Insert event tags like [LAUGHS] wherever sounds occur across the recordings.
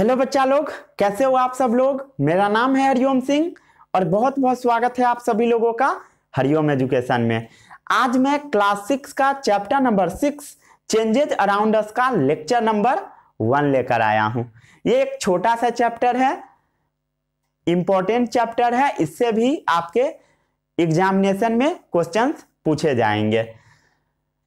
hello बच्चा लोग कैसे हो आप सब लोग मेरा नाम है हरिओम सिंह और बहुत बहुत स्वागत है आप सभी लोगों का हरिओम एजुकेशन में आज मैं क्लास सिक्स का chapter number six changes around us का लेक्चर नंबर वन लेकर आया हूं ये एक छोटा सा चैप्टर है इंपॉर्टेंट चैप्टर है इससे भी आपके एग्जामिनेशन में क्वेश्चन पूछे जाएंगे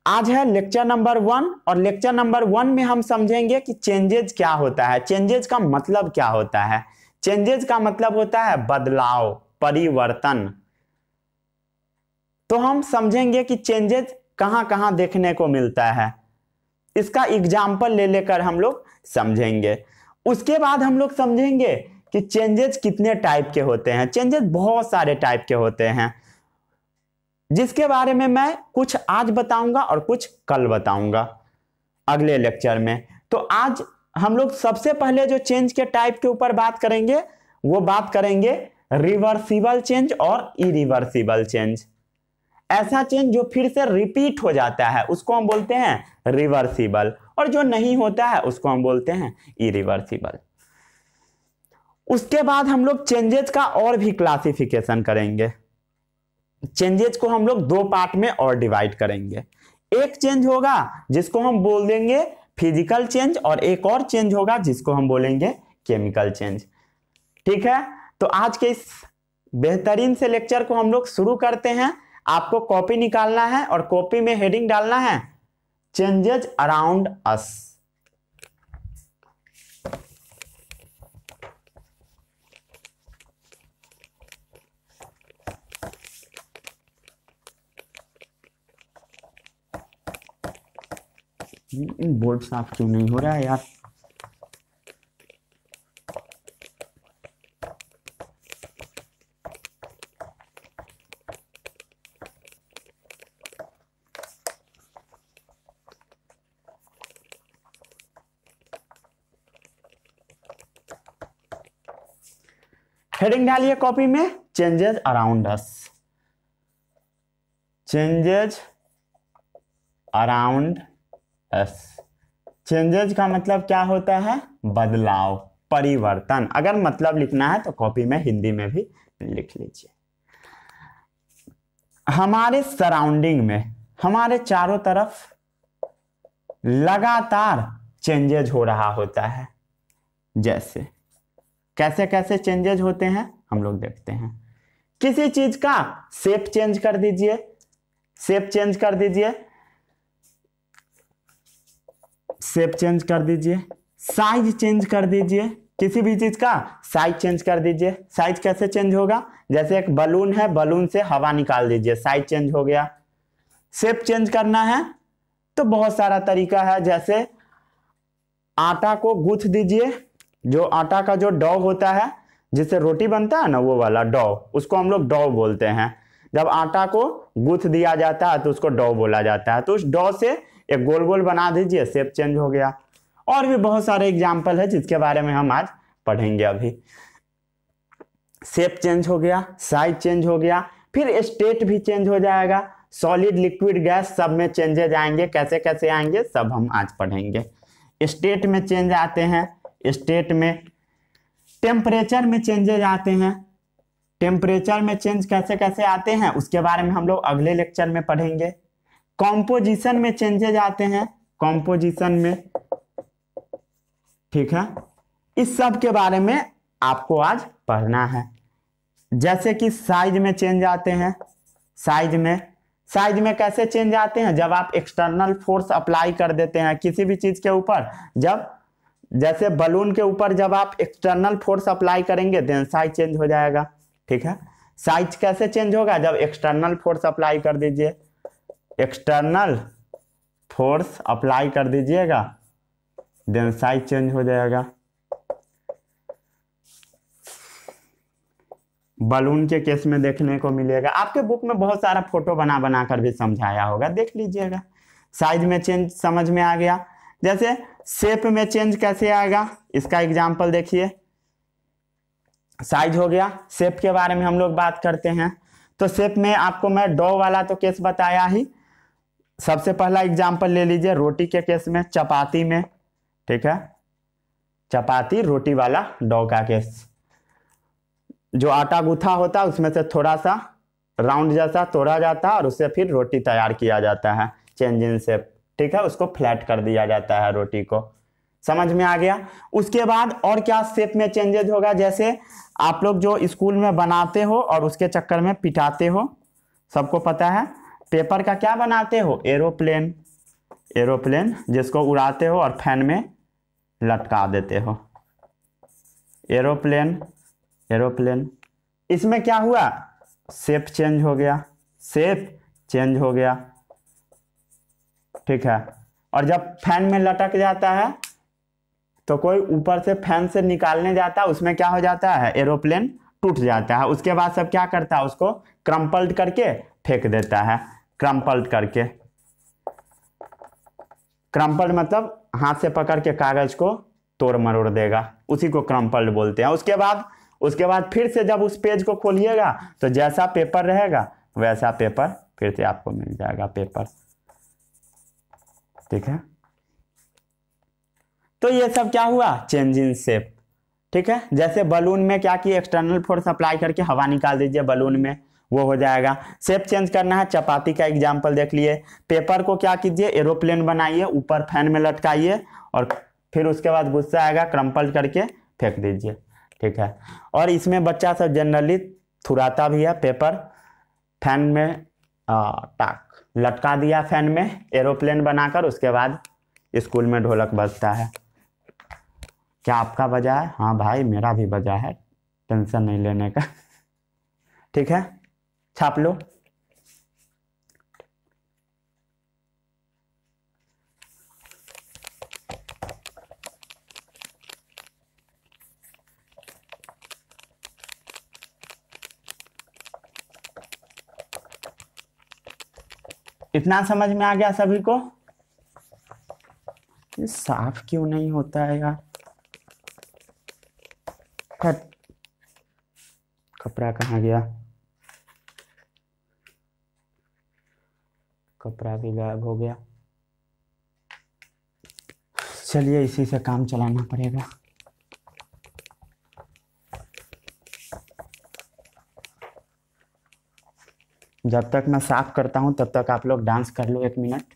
आज है लेक्चर नंबर वन और लेक्चर नंबर वन में हम समझेंगे कि चेंजेज क्या होता है चेंजेज का मतलब क्या होता है चेंजेज का मतलब होता है बदलाव परिवर्तन तो हम समझेंगे कि चेंजेज कहाँ कहाँ देखने को मिलता है इसका एग्जाम्पल ले लेकर हम लोग समझेंगे उसके बाद हम लोग समझेंगे कि चेंजेज कितने टाइप के होते हैं चेंजेज बहुत सारे टाइप के होते हैं जिसके बारे में मैं कुछ आज बताऊंगा और कुछ कल बताऊंगा अगले लेक्चर में तो आज हम लोग सबसे पहले जो चेंज के टाइप के ऊपर बात करेंगे वो बात करेंगे रिवर्सिबल चेंज और इरिवर्सिबल चेंज ऐसा चेंज जो फिर से रिपीट हो जाता है उसको हम बोलते हैं रिवर्सिबल और जो नहीं होता है उसको हम बोलते हैं इरिवर्सिबल उसके बाद हम लोग चेंजेस का और भी क्लासिफिकेशन करेंगे चेंजेज को हम लोग दो पार्ट में और डिवाइड करेंगे एक चेंज होगा जिसको हम बोल देंगे फिजिकल चेंज और एक और चेंज होगा जिसको हम बोलेंगे केमिकल चेंज ठीक है तो आज के इस बेहतरीन से लेक्चर को हम लोग शुरू करते हैं आपको कॉपी निकालना है और कॉपी में हेडिंग डालना है चेंजेज अराउंड अस बोर्ड साफ क्यों नहीं हो रहा है यार हेडिंग डालिए कॉपी में changes around us changes around us changes का मतलब क्या होता है बदलाव परिवर्तन अगर मतलब लिखना है तो कॉपी में हिंदी में भी लिख लीजिए हमारे सराउंडिंग में हमारे चारों तरफ लगातार चेंजेज हो रहा होता है जैसे कैसे कैसे चेंजेज होते हैं हम लोग देखते हैं किसी चीज का सेप चेंज कर दीजिए सेप चेंज कर दीजिए शेप चेंज कर दीजिए साइज चेंज कर दीजिए किसी भी चीज का साइज चेंज कर दीजिए साइज कैसे चेंज होगा जैसे एक बलून है बलून से हवा निकाल दीजिए साइज चेंज हो गया शेप चेंज करना है तो बहुत सारा तरीका है जैसे आटा को गूथ दीजिए जो आटा का जो डॉ होता है जिससे रोटी बनता है ना वो वाला डॉ उसको हम लोग डॉ बोलते हैं जब आटा को गुथ दिया जाता है तो उसको डॉ बोला जाता है तो उस डॉ से एक गोल गोल बना दीजिए सेप चेंज हो गया और भी बहुत सारे एग्जाम्पल है जिसके बारे में हम आज पढ़ेंगे अभी सेप चेंज हो गया साइज चेंज हो गया फिर स्टेट भी चेंज हो जाएगा सॉलिड लिक्विड गैस सब में चेंजेज आएंगे कैसे कैसे आएंगे सब हम आज पढ़ेंगे स्टेट में चेंज आते हैं स्टेट में टेम्परेचर में चेंजेज आते हैं टेम्परेचर में चेंज कैसे कैसे आते हैं उसके बारे में हम लोग अगले लेक्चर में पढ़ेंगे कॉम्पोजिशन में चेंजेज आते हैं कॉम्पोजिशन में ठीक है इस सब के बारे में आपको आज पढ़ना है जैसे कि साइज में चेंज आते हैं साइज में साइज में कैसे चेंज आते हैं जब आप एक्सटर्नल फोर्स अप्लाई कर देते हैं किसी भी चीज के ऊपर जब जैसे बलून के ऊपर जब आप एक्सटर्नल फोर्स अप्लाई करेंगे देन साइज चेंज हो जाएगा ठीक है साइज कैसे चेंज होगा जब एक्सटर्नल फोर्स अप्लाई कर दीजिए एक्सटर्नल फोर्स अप्लाई कर दीजिएगा देन साइज चेंज हो जाएगा बलून के केस में देखने को मिलेगा आपके बुक में बहुत सारा फोटो बना बना कर भी समझाया होगा देख लीजिएगा साइज में चेंज समझ में आ गया जैसे शेप में चेंज कैसे आएगा इसका एग्जाम्पल देखिए साइज हो गया शेप के बारे में हम लोग बात करते हैं तो शेप में आपको मैं डो वाला तो केस बताया ही सबसे पहला एग्जाम्पल ले लीजिए रोटी के केस में चपाती में ठीक है चपाती रोटी वाला डॉ का केस जो आटा गूथा होता है उसमें से थोड़ा सा राउंड जैसा तोड़ा जाता है और उससे फिर रोटी तैयार किया जाता है चेंज इन ठीक है उसको फ्लैट कर दिया जाता है रोटी को समझ में आ गया उसके बाद और क्या शेप में चेंजेज होगा जैसे आप लोग जो स्कूल में बनाते हो और उसके चक्कर में पिटाते हो सबको पता है पेपर का क्या बनाते हो एरोप्लेन एरोप्लेन जिसको उड़ाते हो और फैन में लटका देते हो एरोप्लेन एरोप्लेन इसमें क्या हुआ सेप चेंज हो गया सेप चेंज हो गया ठीक है और जब फैन में लटक जाता है तो कोई ऊपर से फैन से निकालने जाता है उसमें क्या हो जाता है एरोप्लेन टूट जाता है उसके बाद सब क्या करता है उसको क्रम्पल्ड करके फेंक देता है क्रम्पल्ड करके क्रम्पल्ड मतलब हाथ से पकड़ के कागज को तोड़ मरोड़ देगा उसी को क्रम्पल्ड बोलते हैं उसके बाद उसके बाद फिर से जब उस पेज को खोलिएगा तो जैसा पेपर रहेगा वैसा पेपर फिर से आपको मिल जाएगा पेपर ठीक है तो ये सब क्या हुआ चेंज इन शेप ठीक है जैसे बलून में क्या किए एक्सटर्नल फोर्स अप्लाई करके हवा निकाल दीजिए बलून में वो हो जाएगा शेप चेंज करना है चपाती का एग्जाम्पल देख लिए पेपर को क्या कीजिए एरोप्लेन बनाइए ऊपर फैन में लटकाइए और फिर उसके बाद गुस्सा आएगा क्रम्पल करके फेंक दीजिए ठीक है और इसमें बच्चा सब जनरली थुराता भी है पेपर फैन में टाक लटका दिया फैन में एरोप्लेन बनाकर उसके बाद स्कूल में ढोलक बजता है क्या आपका बजा है हाँ भाई मेरा भी बजा है टेंशन नहीं लेने का [LAUGHS] ठीक है छाप लो इतना समझ में आ गया सभी को ये साफ क्यों नहीं होता है यार कपड़ा कहाँ गया करा के गायब हो गया चलिए इसी से काम चलाना पड़ेगा जब तक मैं साफ करता हूं तब तक आप लोग डांस कर लो एक मिनट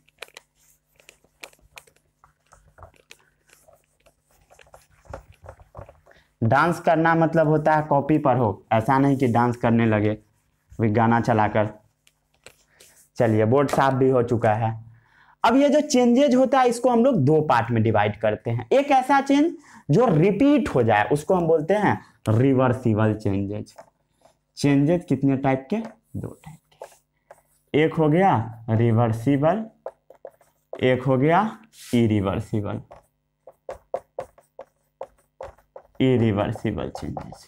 डांस करना मतलब होता है कॉपी पर हो ऐसा नहीं कि डांस करने लगे गाना चलाकर चलिए बोर्ड साफ भी हो चुका है अब ये जो चेंजेज होता है इसको हम लोग दो पार्ट में डिवाइड करते हैं एक ऐसा चेंज जो रिपीट हो जाए उसको हम बोलते हैं रिवर्सिबल चेंजेज चेंजेज कितने टाइप के दो टाइप के एक हो गया रिवर्सिबल एक हो गया इरिवर्सिबल इरिवर्सिबल चेंजेस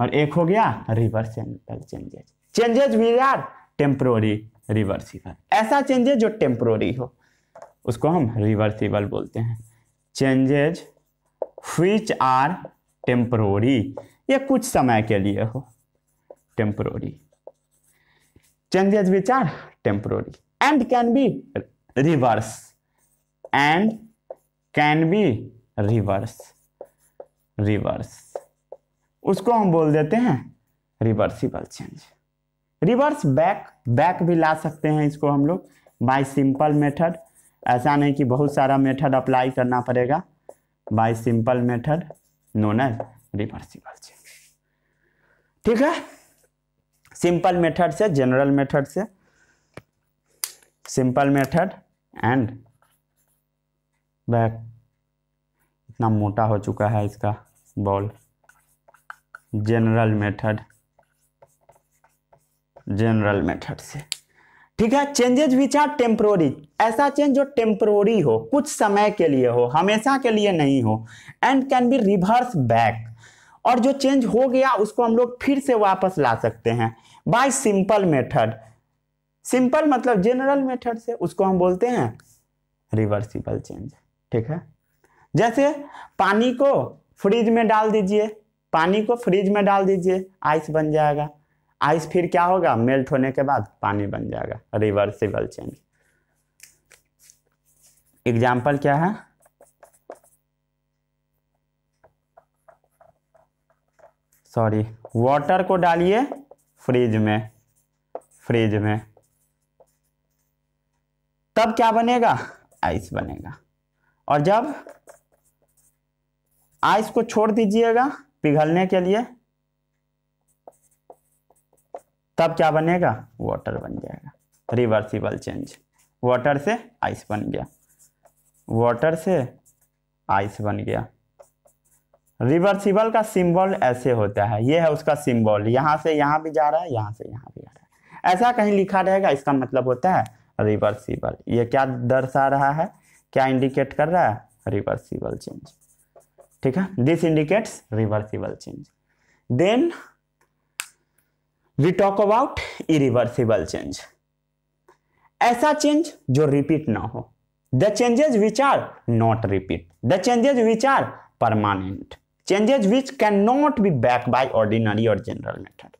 और एक हो गया reversible changes changes we are temporary reversible ऐसा चेंजेज जो टेम्प्रोरी हो उसको हम रिवर्सिबल बोलते हैं चेंजेज विच आर टेम्प्रोरी ये कुछ समय के लिए हो temporary changes which are temporary and can be reverse and can be reverse reverse उसको हम बोल देते हैं reversible change reverse back back भी ला सकते हैं इसको हम लोग बाय सिंपल मेथड ऐसा नहीं कि बहुत सारा मेथड अप्लाई करना पड़ेगा by simple method known as reversible change ठीक है सिंपल मेथड से जनरल मेथड से सिंपल मेथड एंड बैक इतना मोटा हो चुका है इसका ball general method general method से ठीक है चेंजेज विच आर टेम्प्रोरी ऐसा चेंज जो टेम्प्रोरी हो कुछ समय के लिए हो हमेशा के लिए नहीं हो and can be reverse back और जो चेंज हो गया उसको हम लोग फिर से वापस ला सकते हैं बाय सिंपल मेथड सिंपल मतलब जनरल मेथड से उसको हम बोलते हैं रिवर्सिबल चेंज ठीक है जैसे पानी को फ्रिज में डाल दीजिए पानी को फ्रिज में डाल दीजिए आइस बन जाएगा आइस फिर क्या होगा मेल्ट होने के बाद पानी बन जाएगा रिवर्सिबल चेंज एग्जाम्पल क्या है सॉरी वाटर को डालिए फ्रिज में फ्रिज में तब क्या बनेगा आइस बनेगा और जब आइस को छोड़ दीजिएगा पिघलने के लिए तब क्या बनेगा वाटर बन जाएगा रिवर्सिबल चेंज वाटर से आइस बन गया वाटर से आइस बन गया रिवर्सिबल का सिंबल ऐसे होता है ये है उसका सिंबल यहाँ से यहाँ भी जा रहा है यहाँ से यहाँ भी आ रहा है ऐसा कहीं लिखा रहेगा इसका मतलब होता है रिवर्सिबल ये क्या दर्शा रहा है क्या इंडिकेट कर रहा है रिवर्सिबल चेंज ठीक है this indicates reversible change then we talk about irreversible change ऐसा चेंज जो रिपीट ना हो the changes which are not repeat the changes which are permanent changes which can not be back by ordinary और general method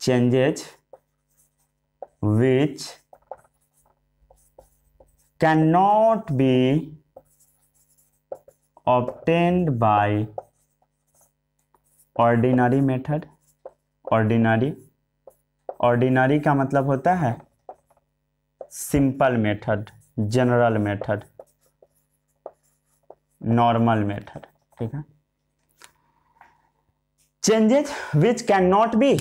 changes which cannot be obtained by ordinary method ordinary ordinary का मतलब होता है simple method general method normal method ठीक है changes which can not be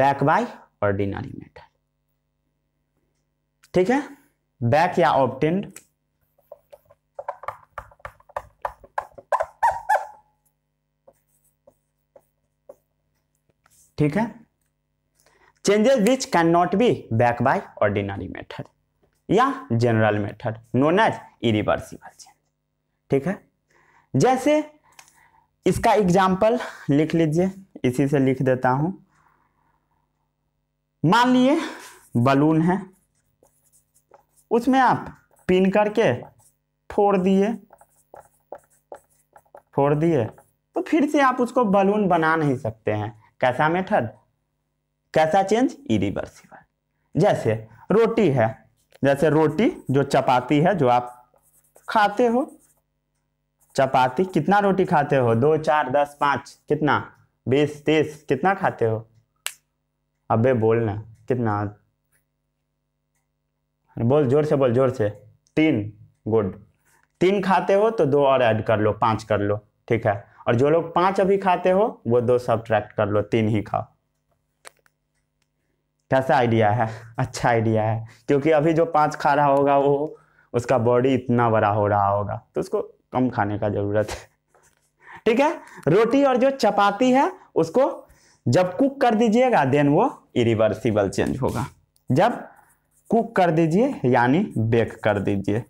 back by ordinary method ठीक है back या ऑप्टेंड ठीक है changes which can not be back by ordinary method या general method known as irreversible change ठीक है जैसे इसका एग्जाम्पल लिख लीजिए इसी से लिख देता हूं मान लिए बलून है उसमें आप पिन करके फोड़ दिए फोड़ दिए तो फिर से आप उसको बलून बना नहीं सकते हैं कैसा मेथड कैसा चेंज इरिवर्सिबल जैसे रोटी है जैसे रोटी जो चपाती है जो आप खाते हो चपाती कितना रोटी खाते हो दो चार दस पाँच कितना बीस तीस कितना खाते हो अबे बोलना कितना बोल जोर से बोल जोर से तीन गुड तीन खाते हो तो दो और ऐड कर लो पांच कर लो ठीक है और जो लोग पांच अभी खाते हो वो दो सब कर लो तीन ही खाओ कैसा आइडिया है अच्छा आइडिया है क्योंकि अभी जो पांच खा रहा होगा वो उसका बॉडी इतना बड़ा हो रहा होगा तो उसको कम खाने का जरूरत है ठीक है रोटी और जो चपाती है उसको जब कुक कर दीजिएगा देन वो इरिवर्सिबल चेंज होगा जब कुक कर दीजिए यानी बेक कर दीजिए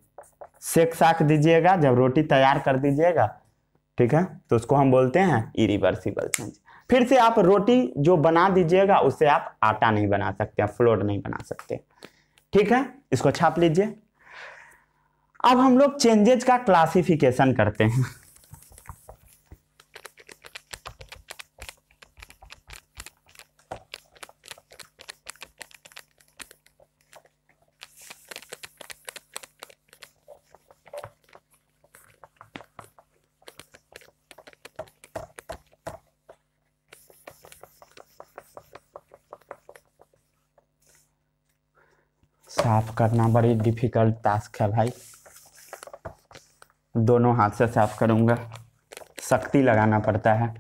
सेक साक दीजिएगा जब रोटी तैयार कर दीजिएगा ठीक है तो उसको हम बोलते हैं इरिवर्सिबल चेंज फिर से आप रोटी जो बना दीजिएगा उससे आप आटा नहीं बना सकते फ्लोर नहीं बना सकते ठीक है इसको छाप लीजिए अब हम लोग चेंजेज का क्लासिफिकेशन करते हैं साफ करना बड़ी डिफिकल्ट टास्क है भाई दोनों हाथ से साफ करूँगा शक्ति लगाना पड़ता है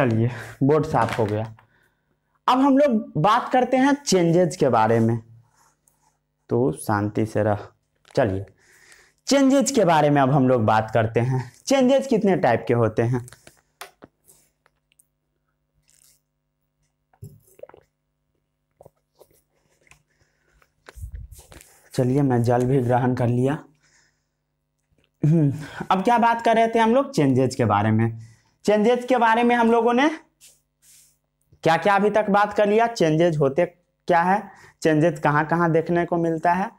चलिए बोर्ड साफ हो गया अब हम लोग बात करते हैं चेंजेज के बारे में तो शांति से रह चलिए चेंजेज के बारे में अब हम लोग बात करते हैं चेंजेज कितने टाइप के होते हैं चलिए मैं जल भी ग्रहण कर लिया हम्म, अब क्या बात कर रहे थे हम लोग चेंजेज के बारे में चेंजेस के बारे में हम लोगों ने क्या क्या अभी तक बात कर लिया चेंजेस होते क्या है चेंजेस कहां कहां देखने को मिलता है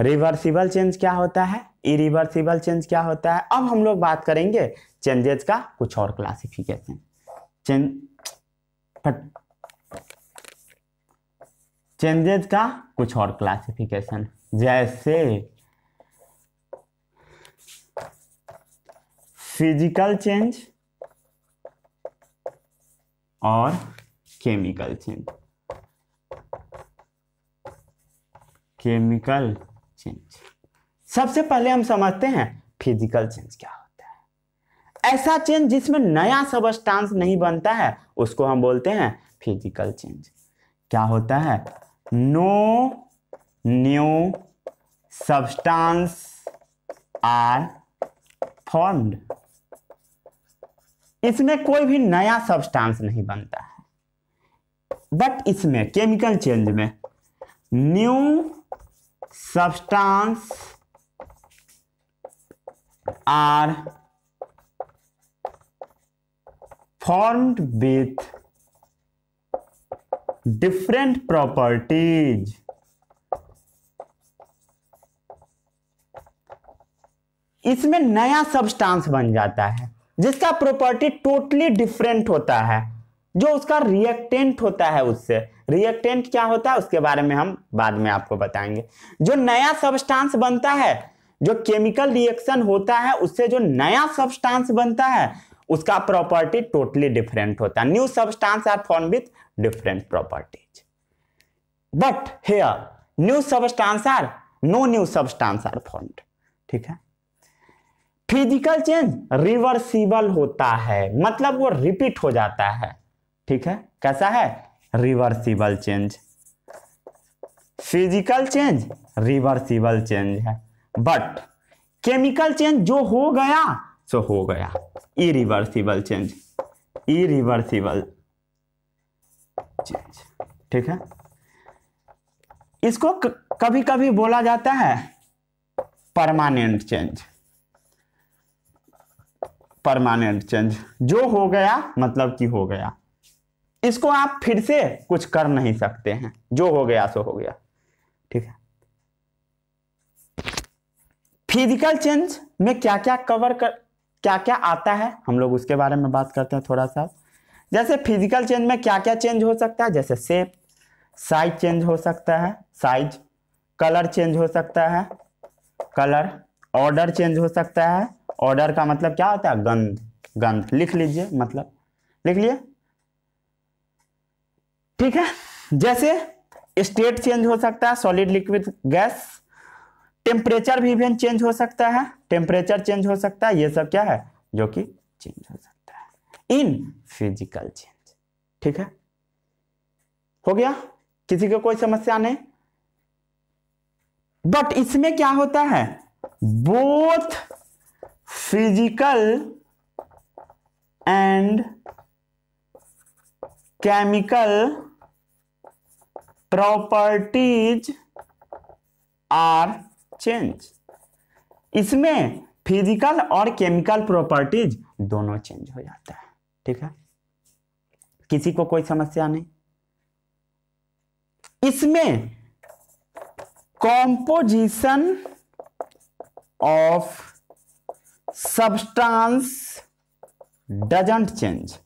रिवर्सिबल चेंज क्या होता है इरिवर्सिबल चेंज क्या होता है अब हम लोग बात करेंगे चेंजेस का कुछ और क्लासिफिकेशन चेंजेस का कुछ और क्लासिफिकेशन जैसे फिजिकल चेंज और केमिकल चेंज केमिकल चेंज सबसे पहले हम समझते हैं फिजिकल चेंज क्या होता है ऐसा चेंज जिसमें नया सबस्टांस नहीं बनता है उसको हम बोलते हैं फिजिकल चेंज क्या होता है no new substance are formed इसमें कोई भी नया सब्सटेंस नहीं बनता है बट इसमें केमिकल चेंज में new substance are formed with different properties इसमें नया सब्सटेंस बन जाता है जिसका प्रॉपर्टी टोटली डिफरेंट होता है जो उसका रिएक्टेंट होता है उससे रिएक्टेंट क्या होता है उसके बारे में हम बाद में आपको बताएंगे जो नया सब्सटेंस बनता है जो केमिकल रिएक्शन होता है उससे जो नया सब्सटेंस बनता है उसका प्रॉपर्टी टोटली डिफरेंट होता है new substance are form with different properties but here new substance are no new substance are form ठीक है फिजिकल चेंज रिवर्सिबल होता है मतलब वो रिपीट हो जाता है ठीक है कैसा है reversible change physical change reversible change है बट केमिकल चेंज जो हो गया सो हो गया इरिवर्सिबल चेंज इरिवर्सिबल चेंज ठीक है इसको कभी कभी बोला जाता है परमानेंट चेंज परमानेंट चेंज जो हो गया मतलब कि हो गया इसको आप फिर से कुछ कर नहीं सकते हैं जो हो गया सो हो गया ठीक है फिजिकल चेंज में क्या क्या कवर कर क्या क्या आता है हम लोग उसके बारे में बात करते हैं थोड़ा सा जैसे फिजिकल चेंज में क्या क्या चेंज हो सकता है जैसे सेप साइज चेंज हो सकता है साइज कलर चेंज हो सकता है कलर ऑर्डर चेंज हो सकता है ऑर्डर का मतलब क्या होता है गंध गंध लिख लीजिए मतलब लिख लिए ठीक है जैसे स्टेट चेंज हो सकता है सॉलिड लिक्विड गैस टेम्परेचर भी इवेंट चेंज हो सकता है टेम्परेचर चेंज हो सकता है ये सब क्या है जो कि चेंज हो सकता है इन फिजिकल चेंज ठीक है हो गया किसी को कोई समस्या नहीं बट इसमें क्या होता है both physical and chemical properties are change इसमें फिजिकल और केमिकल प्रॉपर्टीज दोनों चेंज हो जाता है ठीक है किसी को कोई समस्या नहीं इसमें composition of substance doesn't change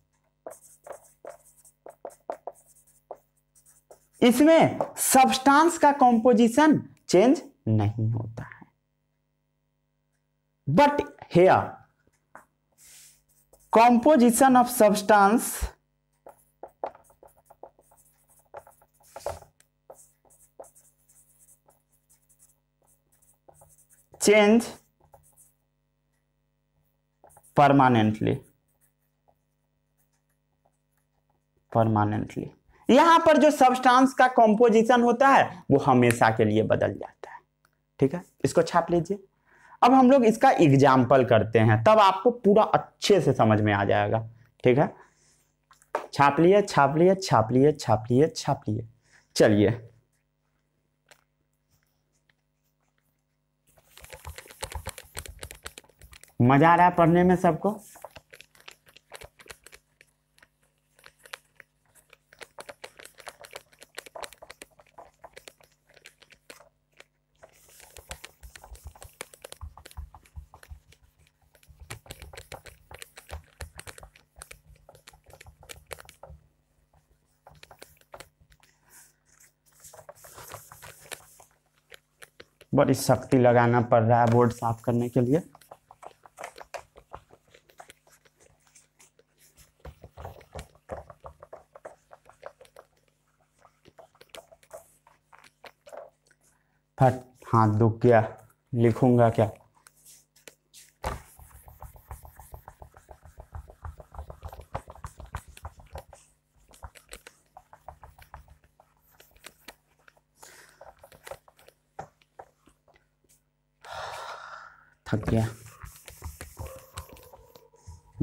इसमें सबस्टांस का कॉम्पोजिशन चेंज नहीं होता है but here composition of substance change permanently permanently यहां पर जो सब्सटेंस का कॉम्पोजिशन होता है वो हमेशा के लिए बदल जाता है ठीक है इसको छाप लीजिए अब हम लोग इसका एग्जाम्पल करते हैं तब आपको पूरा अच्छे से समझ में आ जाएगा ठीक है छाप लिए छाप लिए छाप लिए छाप लिए छाप लिए चलिए मजा आ रहा है पढ़ने में सबको बड़ी शक्ति लगाना पड़ रहा है बोर्ड साफ करने के लिए हाथ दुख गया लिखूंगा क्या थक गया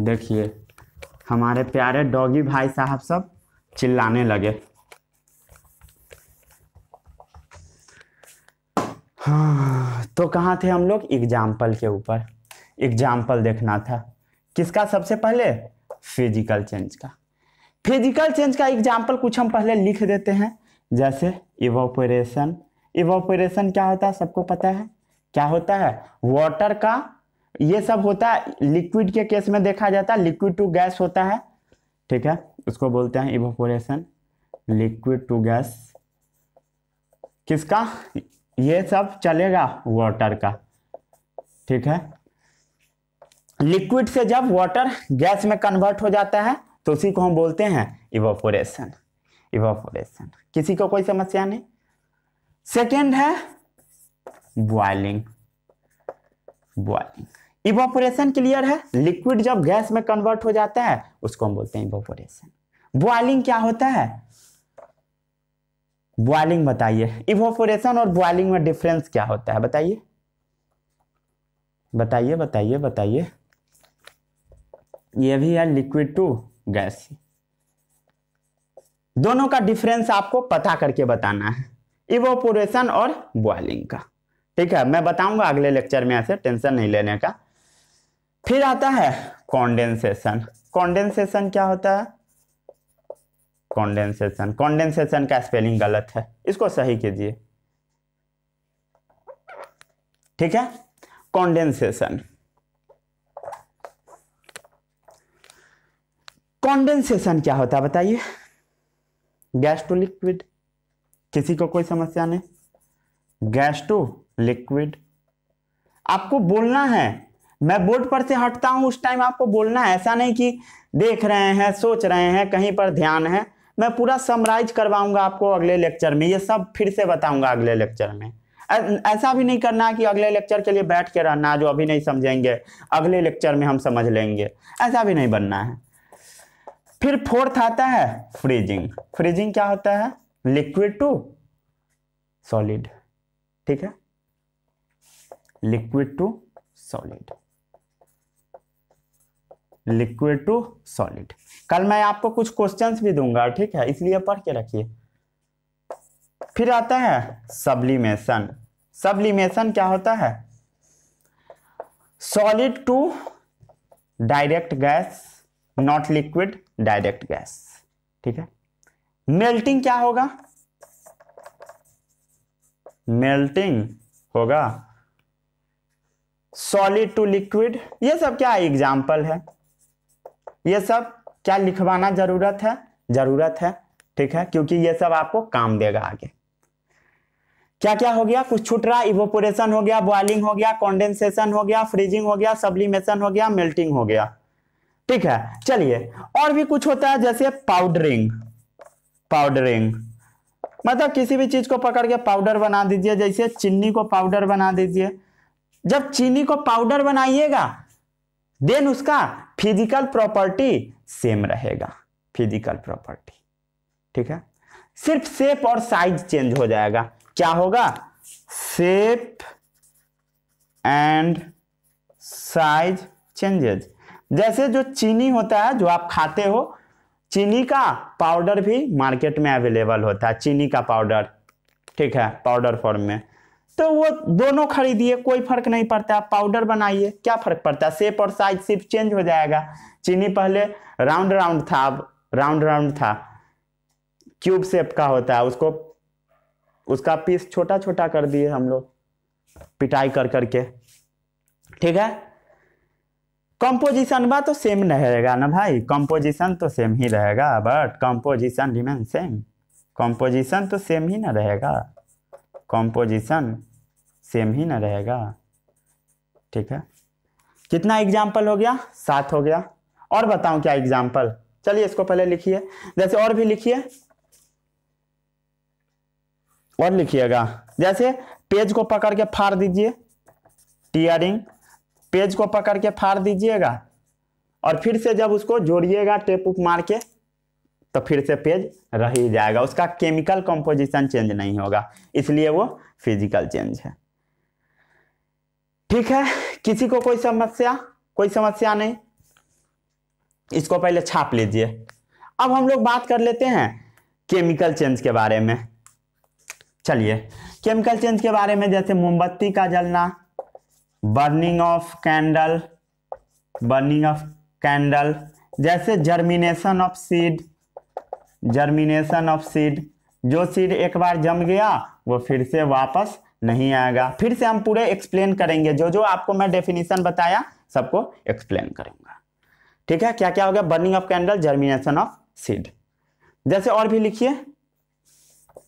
देखिए हमारे प्यारे डॉगी भाई साहब सब चिल्लाने लगे तो कहाँ थे हम लोग एग्जाम्पल के ऊपर एग्जाम्पल देखना था किसका सबसे पहले फिजिकल चेंज का फिजिकल चेंज का एग्जाम्पल कुछ हम पहले लिख देते हैं जैसे इवोपरेशन इवोपरेशन क्या होता है सबको पता है क्या होता है वाटर का ये सब होता है लिक्विड के केस में देखा जाता है लिक्विड टू गैस होता है ठीक है उसको बोलते हैं इवोपोरेशन लिक्विड टू गैस किसका ये सब चलेगा वाटर का ठीक है लिक्विड से जब वाटर गैस में कन्वर्ट हो जाता है तो उसी को हम बोलते हैं इवोपोरेशन इवोपोरेशन किसी को कोई समस्या नहीं सेकेंड है बॉइलिंग बॉइलिंग इवोपोरेशन क्लियर है लिक्विड जब गैस में कन्वर्ट हो जाता है उसको हम बोलते हैं इवोपोरेशन बॉइलिंग क्या होता है बॉइलिंग बताइए इवोपोरेशन और बॉइलिंग में डिफरेंस क्या होता है बताइए बताइए बताइए बताइए ये भी है लिक्विड टू गैस दोनों का डिफरेंस आपको पता करके बताना है इवोपोरेशन और बॉइलिंग का ठीक है मैं बताऊंगा अगले लेक्चर में ऐसे टेंशन नहीं लेने का फिर आता है कॉन्डेंसेशन कॉन्डेंसेशन क्या होता है कॉन्डेंसेशन कॉन्डेंसेशन का स्पेलिंग गलत है इसको सही कीजिए ठीक है कॉन्डेंसेशन कॉन्डेंसेशन क्या होता है बताइए गैस टू लिक्विड किसी को कोई समस्या नहीं गैस टू लिक्विड आपको बोलना है मैं बोर्ड पर से हटता हूं उस टाइम आपको बोलना है ऐसा नहीं कि देख रहे हैं सोच रहे हैं कहीं पर ध्यान है मैं पूरा समराइज करवाऊंगा आपको अगले लेक्चर में ये सब फिर से बताऊंगा अगले लेक्चर में ऐसा भी नहीं करना कि अगले लेक्चर के लिए बैठ के रहना जो अभी नहीं समझेंगे अगले लेक्चर में हम समझ लेंगे ऐसा भी नहीं बनना है फिर फोर्थ आता है फ्रीजिंग फ्रीजिंग क्या होता है लिक्विड टू सॉलिड ठीक है liquid to solid liquid to solid कल मैं आपको कुछ क्वेश्चंस भी दूंगा ठीक है इसलिए पढ़ के रखिए फिर आता है सब्लिमेशन सब्लिमेशन क्या होता है solid to direct gas not liquid direct gas ठीक है मेल्टिंग क्या होगा मेल्टिंग होगा सॉलिड टू लिक्विड ये सब क्या एग्जाम्पल है ये सब क्या लिखवाना जरूरत है जरूरत है ठीक है क्योंकि ये सब आपको काम देगा आगे क्या क्या हो गया कुछ छूट रहा इवोपोरेशन हो गया बॉइलिंग हो गया कॉन्डेंसेशन हो गया फ्रीजिंग हो गया सब्लिमेशन हो गया मेल्टिंग हो गया ठीक है चलिए और भी कुछ होता है जैसे पाउडरिंग पाउडरिंग मतलब किसी भी चीज को पकड़ के पाउडर बना दीजिए जैसे चीनी को पाउडर बना दीजिए जब चीनी को पाउडर बनाइएगा देन उसका फिजिकल प्रॉपर्टी सेम रहेगा फिजिकल प्रॉपर्टी ठीक है सिर्फ सेप और साइज चेंज हो जाएगा क्या होगा सेप एंड साइज चेंजेज जैसे जो चीनी होता है जो आप खाते हो चीनी का पाउडर भी मार्केट में अवेलेबल होता है चीनी का पाउडर ठीक है पाउडर फॉर्म में तो वो दोनों खरीदिए कोई फर्क नहीं पड़ता पाउडर बनाइए क्या फर्क पड़ता है शेप और साइज सिर्फ चेंज हो जाएगा चीनी पहले राउंड राउंड था अब राउंड राउंड था क्यूब शेप का होता है उसको उसका पीस छोटा छोटा कर दिए हम लोग पिटाई कर करके ठीक है कंपोजिशन बा तो सेम रहेगा ना भाई कंपोजिशन तो सेम ही रहेगा but composition remain same composition तो सेम ही ना रहेगा कंपोजिशन सेम ही ना रहेगा ठीक है कितना एग्जाम्पल हो गया सात हो गया और बताऊं क्या एग्जाम्पल चलिए इसको पहले लिखिए जैसे और भी लिखिए और लिखिएगा जैसे पेज को पकड़ के फाड़ दीजिए टीयरिंग पेज को पकड़ के फाड़ दीजिएगा और फिर से जब उसको जोड़िएगा टेप उप मार के तो फिर से पेज रह ही जाएगा उसका केमिकल कंपोजिशन चेंज नहीं होगा इसलिए वो फिजिकल चेंज है ठीक है किसी को कोई समस्या कोई समस्या नहीं इसको पहले छाप लीजिए अब हम लोग बात कर लेते हैं केमिकल चेंज के बारे में चलिए केमिकल चेंज के बारे में जैसे मोमबत्ती का जलना burning of candle burning of candle जैसे germination of seed germination of seed जो सीड एक बार जम गया वो फिर से वापस नहीं आएगा फिर से हम पूरे एक्सप्लेन करेंगे जो जो आपको मैं डेफिनेशन बताया सबको एक्सप्लेन करूंगा ठीक है क्या क्या हो गया burning of candle germination of seed जैसे और भी लिखिए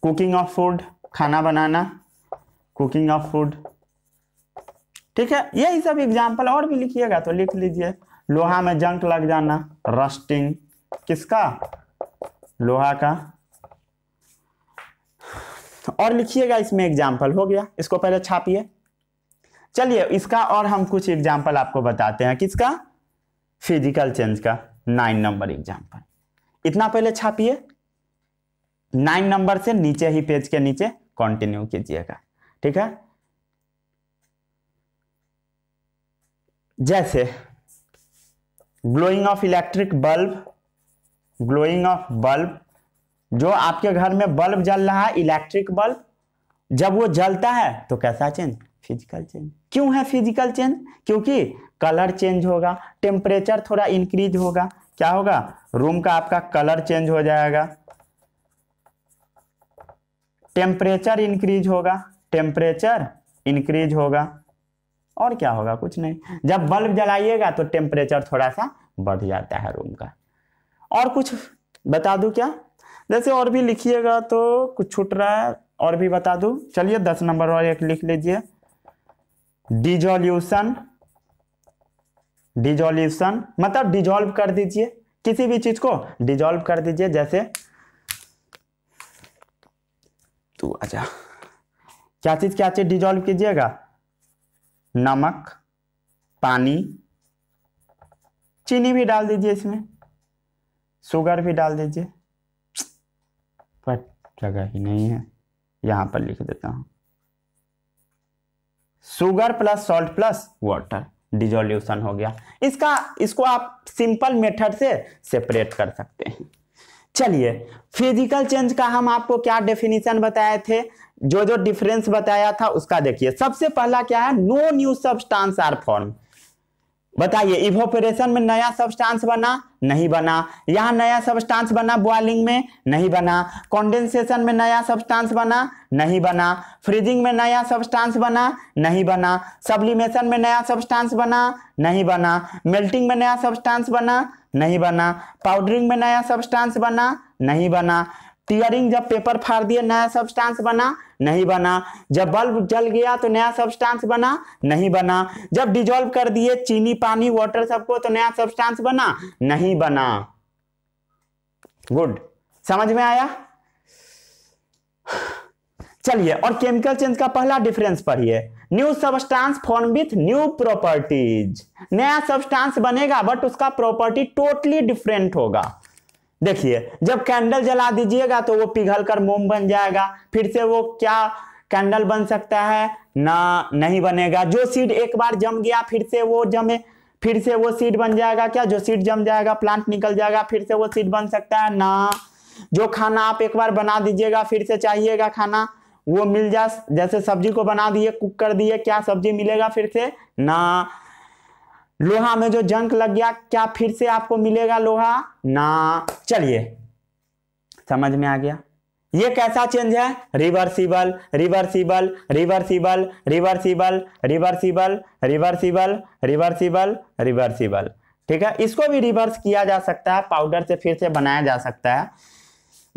कुकिंग ऑफ फूड खाना बनाना कुकिंग ऑफ फूड ठीक है यही सब एग्जाम्पल और भी लिखिएगा तो लिख लीजिए लोहा में जंक लग जाना रस्टिंग किसका लोहा का और लिखिएगा इसमें एग्जाम्पल हो गया इसको पहले छापिए चलिए इसका और हम कुछ एग्जाम्पल आपको बताते हैं किसका फिजिकल चेंज का नाइन नंबर एग्जाम्पल इतना पहले छापिए नाइन नंबर से नीचे ही पेज के नीचे कंटिन्यू कीजिएगा ठीक है जैसे glowing of electric bulb glowing of bulb जो आपके घर में बल्ब जल रहा है इलेक्ट्रिक बल्ब जब वो जलता है तो कैसा चेंज फिजिकल चेंज क्यों है फिजिकल चेंज क्योंकि कलर चेंज होगा टेम्परेचर थोड़ा इंक्रीज होगा क्या होगा रूम का आपका कलर चेंज हो जाएगा टेम्परेचर इंक्रीज होगा टेम्परेचर इंक्रीज होगा और क्या होगा कुछ नहीं जब बल्ब जलाइएगा तो टेम्परेचर थोड़ा सा बढ़ जाता है रूम का और कुछ बता दू क्या जैसे और भी लिखिएगा तो कुछ छूट रहा है और भी बता दू चलिए दस नंबर और एक लिख लीजिए डिजोल्यूशन डिजोल्यूशन मतलब डिजोल्व कर दीजिए किसी भी चीज को डिजोल्व कर दीजिए जैसे तो अच्छा क्या चीज क्या चीज डिजोल्व कीजिएगा नमक पानी चीनी भी डाल दीजिए इसमें शुगर भी डाल दीजिए पर जगह ही नहीं है यहां पर लिख देता हूं sugar plus salt plus water dissolution हो गया इसका इसको आप सिंपल मेथड से सेपरेट कर सकते हैं चलिए फिजिकल चेंज का हम आपको क्या डेफिनेशन बताए थे जो जो डिफरेंस बताया था उसका देखिए सबसे पहला क्या है no new substance are form बताइए इवोपरेशन में नया सब्सटेंस बना नहीं बना यहाँ नया सब्सटेंस बना बॉइलिंग में नहीं बना कंडेंसेशन में नया सब्सटेंस बना नहीं बना फ्रीजिंग में नया सब्सटेंस बना नहीं बना सब्लिमेशन में नया सब्सटेंस बना नहीं बना मेल्टिंग में नया सब्सटेंस बना नहीं बना पाउडरिंग में नया सब्सटेंस बना नहीं बना टीयरिंग जब पेपर फाड़ दिए नया सब्सटेंस बना नहीं बना जब बल्ब जल गया तो नया सब्सटेंस बना नहीं बना जब डिजोल्व कर दिए चीनी पानी वाटर सबको तो नया सब्सटेंस बना नहीं बना गुड समझ में आया चलिए और केमिकल चेंज का पहला डिफरेंस पढ़िए new substance form with new properties नया सब्सटेंस बनेगा बट उसका प्रॉपर्टी टोटली डिफरेंट होगा देखिए जब कैंडल जला दीजिएगा तो वो पिघल कर मोम बन जाएगा फिर से वो क्या कैंडल बन सकता है ना नहीं बनेगा जो सीड एक बार जम गया फिर से वो जमे फिर से वो सीड बन जाएगा क्या जो सीड जम जाएगा प्लांट निकल जाएगा फिर से वो सीड बन सकता है ना जो खाना आप एक बार बना दीजिएगा फिर से चाहिएगा खाना वो मिल जा जैसे सब्जी को बना दिए कुक कर दिए क्या सब्जी मिलेगा फिर से ना लोहा में जो जंक लग गया क्या फिर से आपको मिलेगा लोहा ना चलिए समझ में आ गया ये कैसा चेंज है reversible reversible reversible reversible reversible reversible reversible reversible ठीक है इसको भी रिवर्स किया जा सकता है पाउडर से फिर से बनाया जा सकता है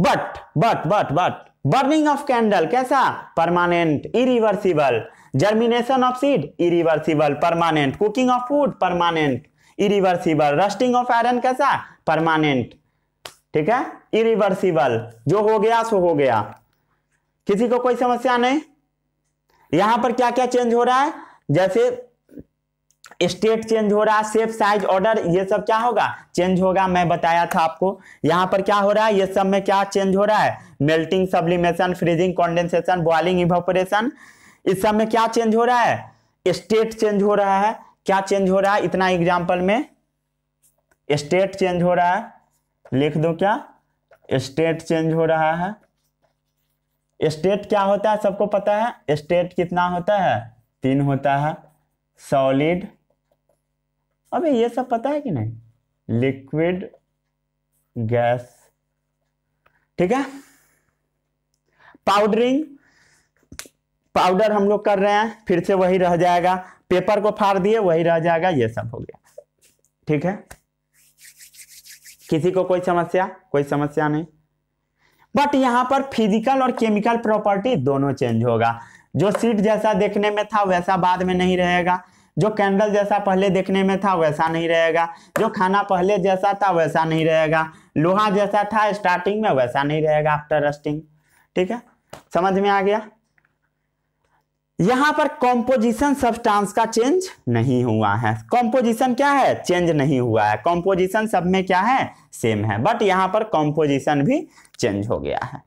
but but but but burning of candle कैसा permanent irreversible germination of seed irreversible permanent cooking of food permanent irreversible rusting of iron कैसा परमानेंट ठीक है इरिवर्सिबल जो हो गया सो हो गया किसी को कोई समस्या नहीं यहां पर क्या क्या चेंज हो रहा है जैसे स्टेट चेंज हो रहा है सेफ साइज ऑर्डर ये सब क्या होगा चेंज होगा मैं बताया था आपको यहाँ पर क्या हो रहा है ये सब में क्या चेंज हो रहा है melting sublimation freezing condensation boiling evaporation इस सब में क्या चेंज हो रहा है स्टेट चेंज हो रहा है क्या चेंज हो रहा है इतना एग्जाम्पल में स्टेट चेंज हो रहा है लिख दो क्या स्टेट चेंज हो रहा है स्टेट क्या होता है सबको पता है स्टेट कितना होता है तीन होता है सॉलिड अबे ये सब पता है कि नहीं लिक्विड गैस ठीक है पाउडरिंग पाउडर हम लोग कर रहे हैं फिर से वही रह जाएगा पेपर को फाड़ दिए वही रह जाएगा ये सब हो गया ठीक है किसी को कोई समस्या कोई समस्या नहीं बट यहां पर फिजिकल और केमिकल प्रॉपर्टी दोनों चेंज होगा जो सीट जैसा देखने में था वैसा बाद में नहीं रहेगा जो कैंडल जैसा पहले देखने में था वैसा नहीं रहेगा जो खाना पहले जैसा था वैसा नहीं रहेगा लोहा जैसा था स्टार्टिंग में वैसा नहीं रहेगा आफ्टर रस्टिंग ठीक है समझ में आ गया यहां पर कॉम्पोजिशन सब्सटेंस का चेंज नहीं हुआ है कॉम्पोजिशन क्या है चेंज नहीं हुआ है कॉम्पोजिशन सब में क्या है सेम है बट यहां पर कॉम्पोजिशन भी चेंज हो गया है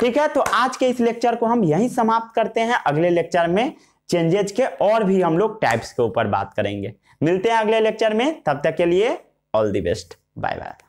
ठीक है तो आज के इस लेक्चर को हम यहीं समाप्त करते हैं अगले लेक्चर में चेंजेज के और भी हम लोग टाइप्स के ऊपर बात करेंगे मिलते हैं अगले लेक्चर में तब तक के लिए all the best bye bye